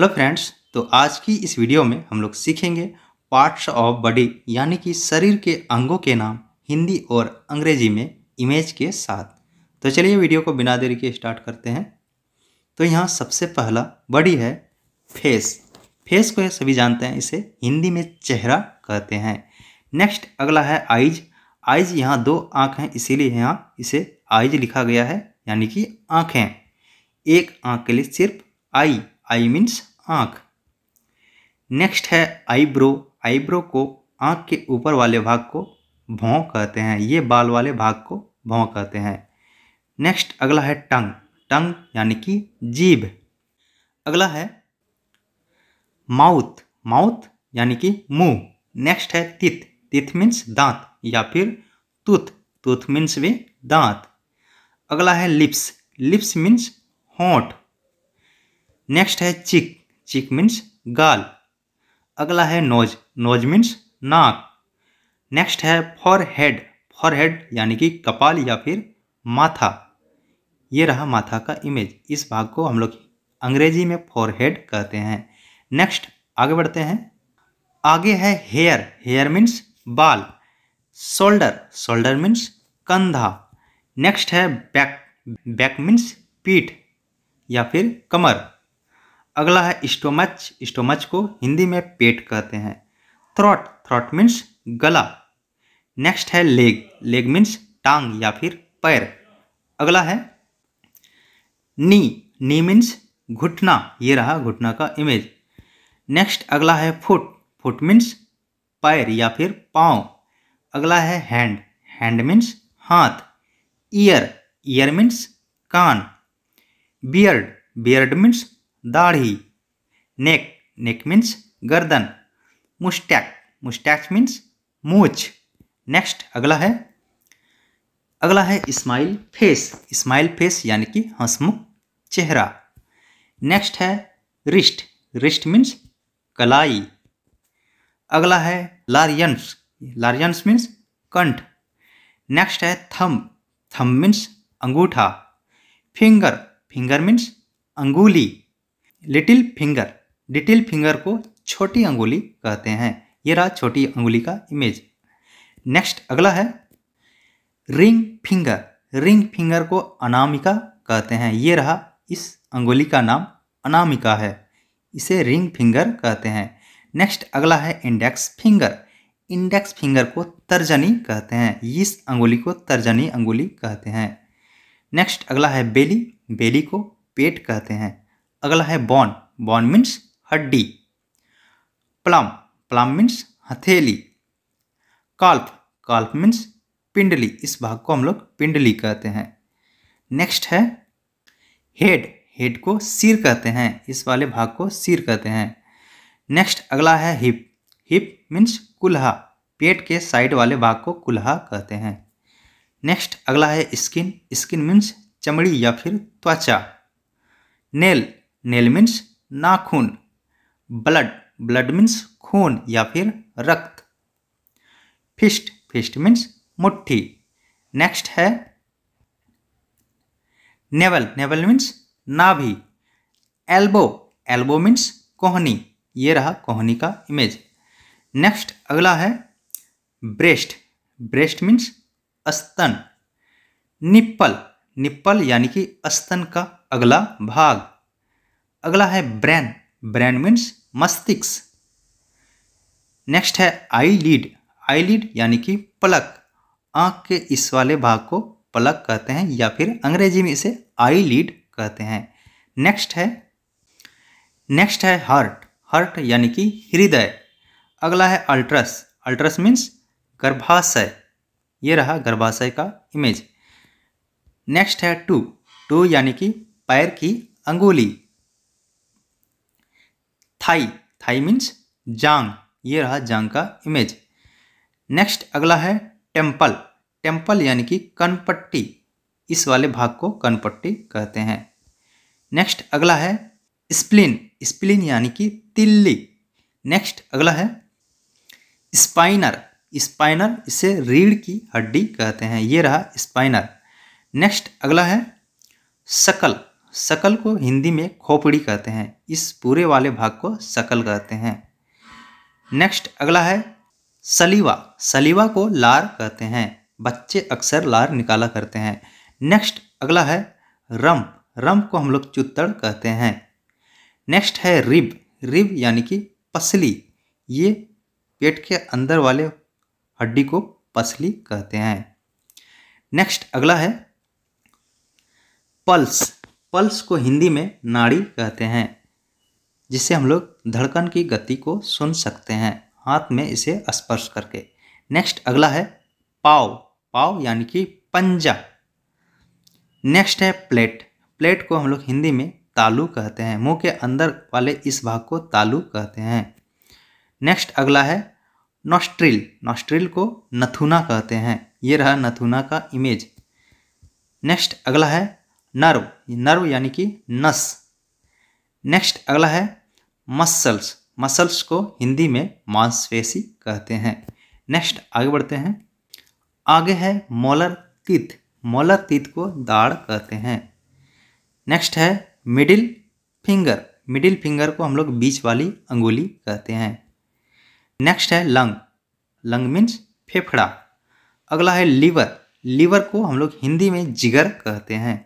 hello friends तो आज की इस वीडियो में हम लोग सीखेंगे पार्ट्स ऑफ बॉडी यानी कि शरीर के अंगों के नाम हिंदी और अंग्रेजी में इमेज के साथ तो चलिए वीडियो को बिना देरी के स्टार्ट करते हैं तो यहाँ सबसे पहला बॉडी है फेस फेस को सभी जानते हैं इसे हिंदी में चेहरा कहते हैं नेक्स्ट अगला है आइज आइज यहाँ दो आँख हैं इसीलिए यहाँ इसे आइज लिखा गया है यानी कि आँखें एक आँख के लिए सिर्फ आई आई मीन्स आँख नेक्स्ट है आईब्रो आईब्रो को आँख के ऊपर वाले भाग को भौं कहते हैं ये बाल वाले भाग को भौं कहते हैं नेक्स्ट अगला है टंग टंग यानी कि जीभ अगला है माउथ माउथ यानी कि मुंह नेक्स्ट है तित तित मीन्स दांत या फिर तुथ तूथ मीन्स भी दांत अगला है लिप्स लिप्स मीन्स होंठ नेक्स्ट है चिक चिक मीन्स गाल अगला है नोज नोज मीन्स नाक नेक्स्ट है फॉर हेड फॉर हेड यानी कि कपाल या फिर माथा ये रहा माथा का इमेज इस भाग को हम लोग अंग्रेजी में फॉर हेड कहते हैं नेक्स्ट आगे बढ़ते हैं आगे है हेयर हेयर मीन्स बाल शोल्डर शोल्डर मीन्स कंधा नेक्स्ट है बैक बैक मीन्स पीठ या फिर कमर अगला है स्टोमच स्टोमच को हिंदी में पेट कहते हैं थ्रॉट थ्रॉट मीन्स गला नेक्स्ट है लेग लेग मीन्स टांग या फिर पैर अगला है नी नी मीन्स घुटना ये रहा घुटना का इमेज नेक्स्ट अगला है फुट फुट मीन्स पैर या फिर पाँव अगला है हैंड हैंड मीन्स हाथ ईयर ईयर मीन्स कान बियर्ड बियर्ड मीन्स दाढ़ी नेक नेक मीन्स गर्दन मुस्टैक मुस्टैक मीन्स मूछ नेक्स्ट अगला है अगला है स्माइल फेस स्माइल फेस यानी कि हंसमुख चेहरा नेक्स्ट है रिस्ट रिस्ट मीन्स कलाई अगला है लारियंस लारियंस मीन्स कंठ नेक्स्ट है थम थम मीन्स अंगूठा फिंगर फिंगर मीन्स अंगुली लिटिल फिंगर लिटिल फिंगर को छोटी अंगुली कहते हैं ये रहा छोटी अंगुली का इमेज नेक्स्ट अगला है रिंग फिंगर रिंग फिंगर को अनामिका कहते हैं ये रहा इस अंगुली का नाम अनामिका है इसे रिंग फिंगर कहते हैं नेक्स्ट अगला है इंडेक्स फिंगर इंडेक्स फिंगर को तर्जनी कहते हैं इस अंगुली को तर्जनी अंगुली कहते हैं नेक्स्ट अगला है बेली बेली को पेट कहते हैं अगला है बॉन बॉन मीन्स हड्डी प्लम प्लम मीन्स हथेली काल्प काल्प मीन्स पिंडली इस भाग को हम लोग पिंडली कहते हैं नेक्स्ट है हेड हेड को सिर कहते हैं इस वाले भाग को सिर कहते हैं नेक्स्ट अगला है हिप हिप मीन्स कुल्हा पेट के साइड वाले भाग को कुल्हा कहते हैं नेक्स्ट अगला है स्किन स्किन मीन्स चमड़ी या फिर त्वचा नेल नेल मीन्स नाखून ब्लड ब्लड मीन्स खून या फिर रक्त फिस्ट फिस्ट मीन्स मुट्ठी नेक्स्ट है नेवल नेवल मीन्स नाभि एल्बो एल्बो मीन्स कोहनी ये रहा कोहनी का इमेज नेक्स्ट अगला है ब्रेस्ट ब्रेस्ट मीन्स स्तन निप्पल निप्पल यानी कि स्तन का अगला भाग अगला है ब्रेन ब्रेन मीन्स मस्तिष्क नेक्स्ट है आई लीड आई लीड यानी कि पलक आँख के इस वाले भाग को पलक कहते हैं या फिर अंग्रेजी में इसे आई लीड कहते हैं नेक्स्ट है नेक्स्ट है हार्ट हार्ट यानी कि हृदय अगला है अल्ट्रस अल्ट्रस मीन्स गर्भाशय ये रहा गर्भाशय का इमेज नेक्स्ट है टू टू यानी कि पैर की अंगुली थाई थाई मीन्स जांग ये रहा जांग का इमेज नेक्स्ट अगला है टेम्पल टेम्पल यानी कि कनपट्टी इस वाले भाग को कनपट्टी कहते हैं नेक्स्ट अगला है स्प्लिन स्प्लिन यानी कि तिल्ली नेक्स्ट अगला है स्पाइनर स्पाइनर इसे रीढ़ की हड्डी कहते हैं ये रहा स्पाइनर नेक्स्ट अगला है शकल शकल को हिंदी में खोपड़ी कहते हैं इस पूरे वाले भाग को शकल कहते हैं नेक्स्ट अगला है सलीवा सलीवा को लार कहते हैं बच्चे अक्सर लार निकाला करते हैं नेक्स्ट अगला है रम रम्प को हम लोग चुत्तड़ कहते हैं नेक्स्ट है रिब रिब यानी कि पसली ये पेट के अंदर वाले हड्डी को पसली कहते हैं नेक्स्ट अगला है पल्स पल्स को हिंदी में नाड़ी कहते हैं जिससे हम लोग धड़कन की गति को सुन सकते हैं हाथ में इसे स्पर्श करके नेक्स्ट अगला है पाव पाव यानी कि पंजा नेक्स्ट है प्लेट प्लेट को हम लोग हिंदी में तालू कहते हैं मुंह के अंदर वाले इस भाग को तालू कहते हैं नेक्स्ट अगला है नॉस्ट्रिल नॉस्ट्रिल को नथुना कहते हैं ये रहा नथुना का इमेज नेक्स्ट अगला है नर्व नर्व यानी कि नस नेक्स्ट अगला है मसल्स मसल्स को हिंदी में मांसपेशी कहते हैं नेक्स्ट आगे बढ़ते हैं आगे है मोलर तीत मोलर तीत को दाढ़ कहते हैं नेक्स्ट है मिडिल फिंगर मिडिल फिंगर को हम लोग बीच वाली अंगुली कहते हैं नेक्स्ट है लंग लंग मीन्स फेफड़ा अगला है लीवर लीवर को हम लोग हिंदी में जिगर कहते हैं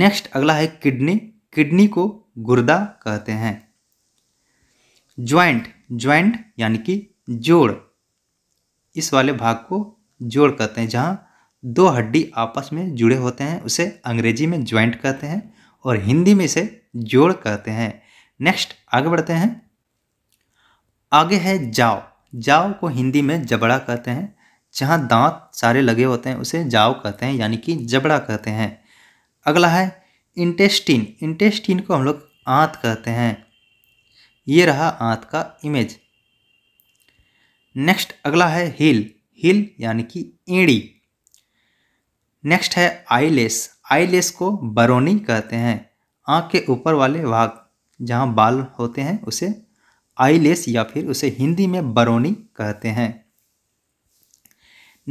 नेक्स्ट अगला है किडनी किडनी को गुर्दा कहते हैं ज्वाइंट ज्वाइंट यानी कि जोड़ इस वाले भाग को जोड़ कहते हैं जहाँ दो हड्डी आपस में जुड़े होते हैं उसे अंग्रेजी में ज्वाइंट कहते हैं और हिंदी में इसे जोड़ कहते हैं नेक्स्ट आगे बढ़ते हैं आगे है जाओ जाओ को हिंदी में जबड़ा कहते हैं जहाँ दांत सारे लगे होते हैं उसे जाओ कहते हैं यानी कि जबड़ा कहते हैं अगला है इंटेस्टिन इंटेस्टिन को हम लोग आंत कहते हैं ये रहा आंत का इमेज नेक्स्ट अगला है हिल हिल यानी कि एड़ी नेक्स्ट है आईलेस आईलेस को बरोनी कहते हैं आँख के ऊपर वाले भाग जहाँ बाल होते हैं उसे आईलेस या फिर उसे हिंदी में बरोनी कहते हैं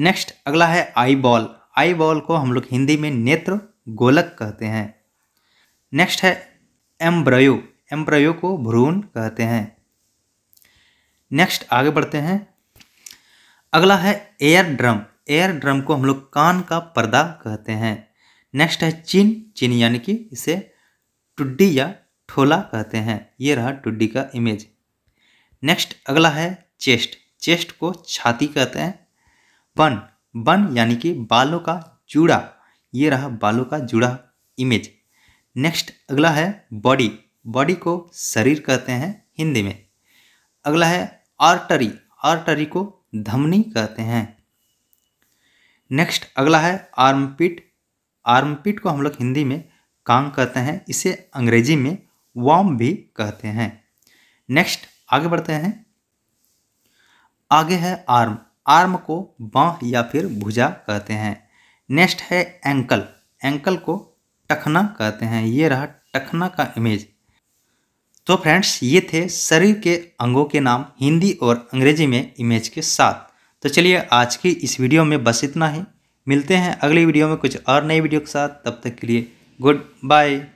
नेक्स्ट अगला है आई बॉल आई बॉल को हम लोग हिंदी में नेत्र गोलक कहते हैं नेक्स्ट है एम्ब्रयो एम्ब्रयो को भ्रूण कहते हैं नेक्स्ट आगे बढ़ते हैं अगला है एयर ड्रम एयर ड्रम को हम लोग कान का पर्दा कहते हैं नेक्स्ट है चिन चिन यानी कि इसे टुड्डी या ठोला कहते हैं ये रहा टुड्डी का इमेज नेक्स्ट अगला है चेस्ट चेस्ट को छाती कहते हैं बन बन यानी कि बालों का चूड़ा ये रहा बालों का जुड़ा इमेज नेक्स्ट अगला है बॉडी बॉडी को शरीर कहते हैं हिंदी में अगला है आर्टरी आर्टरी को धमनी कहते हैं नेक्स्ट अगला है आर्मपिट आर्मपिट को हम लोग हिंदी में कांग कहते हैं इसे अंग्रेजी में वॉम भी कहते हैं नेक्स्ट आगे बढ़ते हैं आगे है आर्म आर्म को बाह या फिर भुजा कहते हैं नेक्स्ट है एंकल एंकल को टखना कहते हैं ये रहा टखना का इमेज तो फ्रेंड्स ये थे शरीर के अंगों के नाम हिंदी और अंग्रेजी में इमेज के साथ तो चलिए आज की इस वीडियो में बस इतना ही मिलते हैं अगली वीडियो में कुछ और नई वीडियो के साथ तब तक के लिए गुड बाय